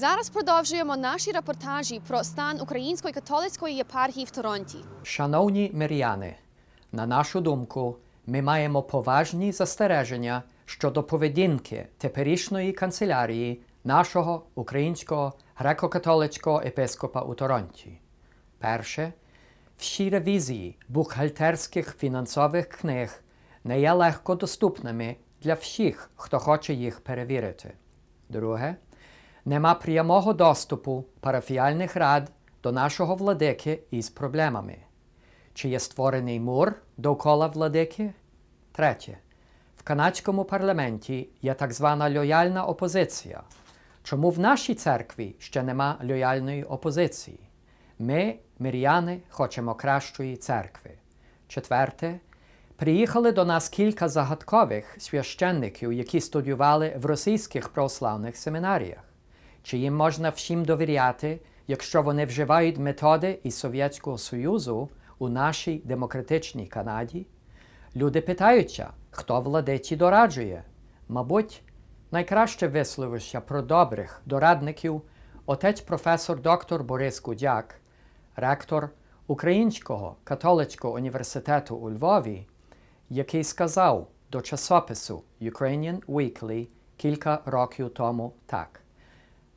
Зараз продовжуємо наші репортажі про стан української католицької єпархії в Торонті. Шановні миряни, на нашу думку, ми маємо поважні застереження щодо поведінки теперішньої канцелярії нашого українського греко-католицького епископа у Торонті. Перше, всі ревізії бухгалтерських фінансових книг не є легко доступними для всіх, хто хоче їх перевірити. Друге, нема прямого доступу парафіальних рад до нашого владики із проблемами. Чи є створений мур довкола владики? Третє. В канадському парламенті є так звана лояльна опозиція. Чому в нашій церкві ще нема лояльної опозиції? Ми, мир'яни, хочемо кращої церкви. Четверте, приїхали до нас кілька загадкових священників, які студіювали в російських православних семінаріях. Чи їм можна всім довіряти, якщо вони вживають методи із Совєтського Союзу у нашій демократичній Канаді? Люди питаються, хто владиці дораджує. Мабуть, найкраще висловився про добрих дорадників отець професор доктор Борис Гудяк, ректор Українського католицького університету у Львові, який сказав до часопису Ukrainian Weekly кілька років тому так.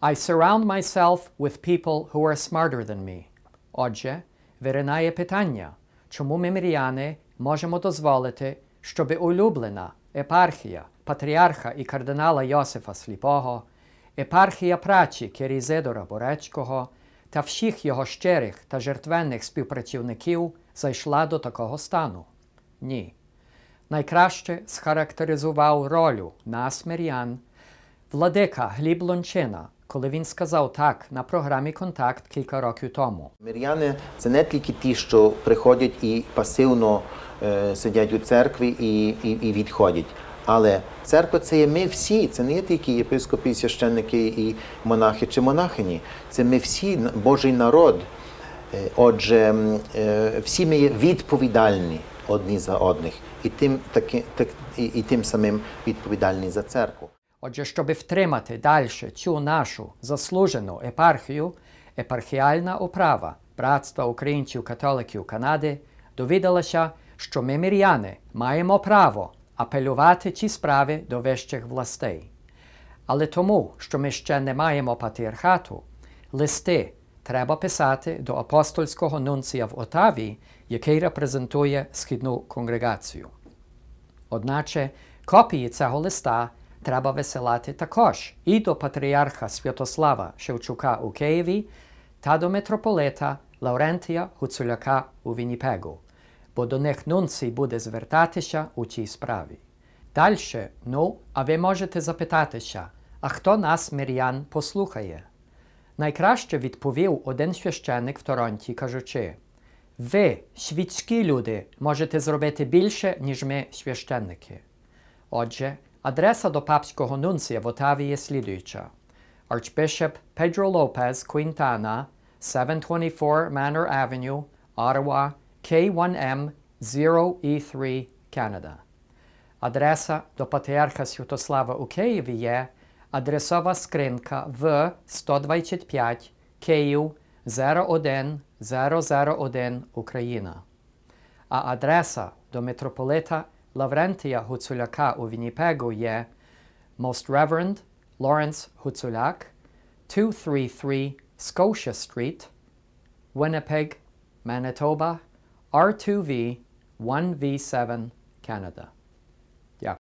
I surround myself with people who are smarter than me. Отже, виринає питання, чому ми миряни можемо дозволити, щоб улюблена епархія патріарха і кардинала Йосифа Сліпого, епархія прачі Керізидора Борецького та всіх його щирих та жертвенних співпрацівників зайшла до такого стану? Ні. Найкраще схарактеризував ролю нас, мирян, владика Гліб Лончина коли він сказав так на програмі Контакт кілька років тому. Мир'яни це не тільки ті, що приходять і пасивно е, сидять у церкві і, і, і відходять. Але церква це є ми всі, це не є тільки єпископи, священники і монахи чи монахині. Це ми всі Божий народ. Е, отже, е, всі ми є відповідальні одні за одних, і тим таки, так і, і тим самим відповідальні за церкву. Отже, щоб втримати далі цю нашу заслужену епархію, епархіальна управа братства українців-католиків Канади довідалася, що ми мир'яни маємо право апелювати ці справи до вищих властей. Але тому, що ми ще не маємо патріархату, листи треба писати до апостольського нунція в Отаві, який репрезентує східну конгрегацію. Одначе копії цього листа треба висилати також і до патріарха Святослава Шевчука у Києві та до митрополита Лаурентія Гуцуляка у Вінніпегу, бо до них нунці буде звертатися у цій справі. Далі. ну, а ви можете запитатися, а хто нас, мир'ян, послухає? Найкраще відповів один священик в Торонті, кажучи: Ви, світські люди, можете зробити більше, ніж ми священники. Отже, Адреса до папського нунція в Отаві є слідуюча. Archbishop Pedro Lopez Quintana, 724 Manor Avenue, Ottawa, K1M 0E3, e Canada. Адреса до Патріарха Святослава у Києві є адресова скринка в 125 Київ 01001 Україна. А адреса до митрополита Lavrentia Hutsulaka u Winnipegu Most Reverend Lawrence Hutsulak, 233 Scotia Street, Winnipeg, Manitoba, R2V 1V7, Canada.